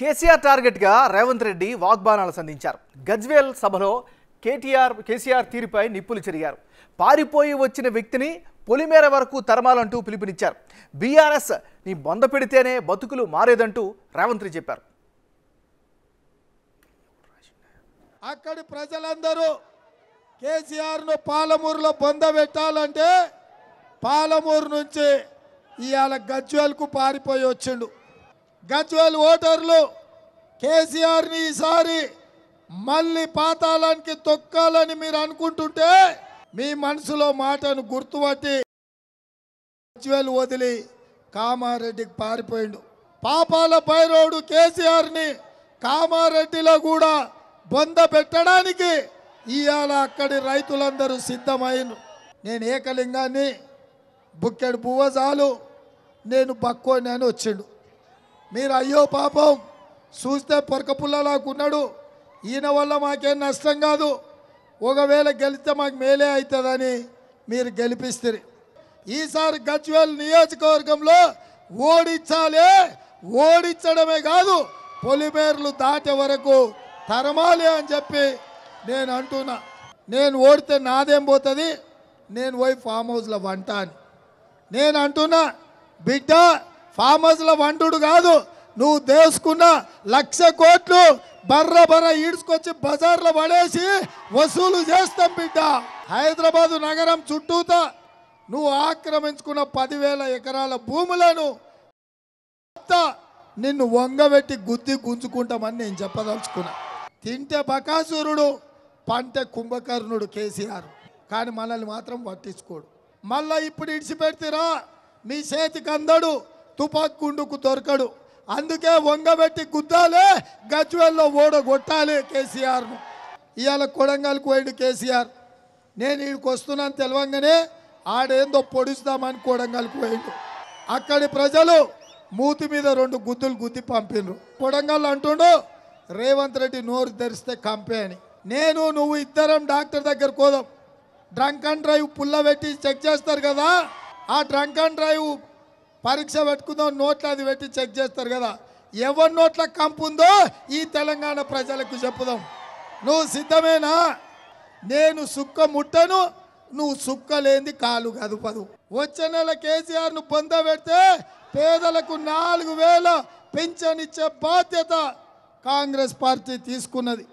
కేసీఆర్ టార్గెట్గా రేవంత్ రెడ్డి వాగ్బాణాలు సంధించారు గజ్వేల్ సభలో కేటీఆర్ కేసీఆర్ తీరుపై నిప్పులు చెరిగారు పారిపోయి వచ్చిన వ్యక్తిని పొలిమేర వరకు తరమాలంటూ పిలుపునిచ్చారు బీఆర్ఎస్ నీ బొంద పెడితేనే బతుకులు మారేదంటూ రేవంత్ రెడ్డి చెప్పారు అక్కడి ప్రజలందరూ కేసీఆర్ను పాలమూరులో బొంద పెట్టాలంటే పాలమూరు నుంచి ఇవాళ గజ్వేల్కు పారిపోయి వచ్చిండు గజ్వల్ ఓటర్లు కేసీఆర్ని ఈసారి మళ్ళీ పాతాళానికి తొక్కాలని మీరు అనుకుంటుంటే మీ మనసులో మాటను గుర్తుపట్టి గజ్వేల్ వదిలి కామారెడ్డికి పారిపోయిండు పాపాల పైరోడు కేసీఆర్ని కామారెడ్డిలో కూడా బొంద పెట్టడానికి ఇవాళ అక్కడి రైతులందరూ సిద్ధమైనరు నేను ఏకలింగాన్ని బుక్కెడు చాలు నేను బక్కోని అని వచ్చిండు మీరు అయ్యో పాపం చూస్తే పొరక ఈయన వల్ల మాకేం నష్టం కాదు ఒకవేళ గెలిస్తే మాకు మేలే అవుతుందని మీరు గెలిపిస్తారు ఈసారి గజ్వేల్ నియోజకవర్గంలో ఓడించాలే ఓడించడమే కాదు పొలిమేర్లు దాటే వరకు తరమాలి అని చెప్పి నేను అంటున్నా నేను ఓడితే నాదేం పోతుంది నేను పోయి ఫామ్ హౌస్లో వంట అని నేను అంటున్నా బిడ్డ ఫామస్ల వంటుడు కాదు నువ్వు దేసుకున్న లక్ష కోట్లు బర్ర బర్ర ఈడ్చుకొచ్చి బజార్లో పడేసి వసూలు చేస్తాం బిడ్డ హైదరాబాదు నగరం చుట్టూత నువ్వు ఆక్రమించుకున్న పదివేల ఎకరాల భూములను నిన్ను వంగబెట్టి గుద్ది గుంజుకుంటామని నేను చెప్పదలుచుకున్నా తింటే బకాసురుడు పంటే కుంభకర్ణుడు కేసీఆర్ కానీ మనల్ని మాత్రం పట్టించుకోడు మళ్ళా ఇప్పుడు ఇడిచిపెడితేరా మీ చేతికి అందడు తుపాకు గుండుకు దొరకడు అందుకే వంగబెట్టి గుద్దాలే గజ్వెల్లో కొట్టాలి కేసీఆర్ను ఇవాళ కొడంగల్కి పోయిండు కేసీఆర్ నేను వీడికి వస్తున్నాను తెలవంగానే ఆడేందో పొడుస్తామని కొడంగల్కి పోయిండు అక్కడి ప్రజలు మూతి మీద రెండు గుద్దులు గుద్ది పంపిండ్రు కొడంగల్ అంటుండు రేవంత్ రెడ్డి నోరు ధరిస్తే కంపే అని నేను నువ్వు ఇద్దరం డాక్టర్ దగ్గర కోదాం డ్రంక్ అండ్ డ్రైవ్ పుల్లబెట్టి చెక్ చేస్తారు కదా ఆ డ్రంక్ అండ్ డ్రైవ్ పరీక్ష పెట్టుకుందాం నోట్లు అది పెట్టి చెక్ చేస్తారు కదా ఎవరి నోట్ల కంపు ఉందో ఈ తెలంగాణ ప్రజలకు చెప్పుదాం నువ్వు సిద్ధమేనా నేను సుక్క ముట్టను నువ్వు లేని కాలు కదుపదు వచ్చే నెల కేసీఆర్ను పొంద పెడితే పేదలకు నాలుగు వేల పెంచనిచ్చే ఇచ్చే బాధ్యత కాంగ్రెస్ పార్టీ తీసుకున్నది